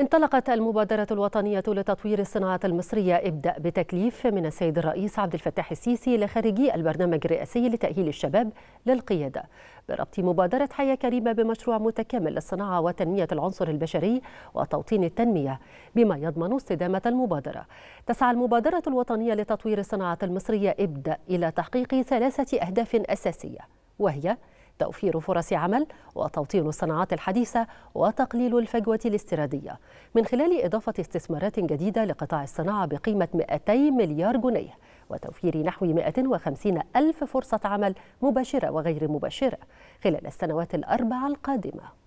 انطلقت المبادرة الوطنية لتطوير الصناعة المصرية ابدأ بتكليف من السيد الرئيس عبد الفتاح السيسي لخارجي البرنامج الرئاسي لتأهيل الشباب للقيادة بربط مبادرة حياة كريمة بمشروع متكامل للصناعة وتنمية العنصر البشري وتوطين التنمية بما يضمن استدامة المبادرة تسعى المبادرة الوطنية لتطوير الصناعة المصرية ابدأ إلى تحقيق ثلاثة أهداف أساسية وهي توفير فرص عمل وتوطين الصناعات الحديثة وتقليل الفجوة الاستيرادية من خلال إضافة استثمارات جديدة لقطاع الصناعة بقيمة 200 مليار جنيه وتوفير نحو 150 ألف فرصة عمل مباشرة وغير مباشرة خلال السنوات الأربع القادمة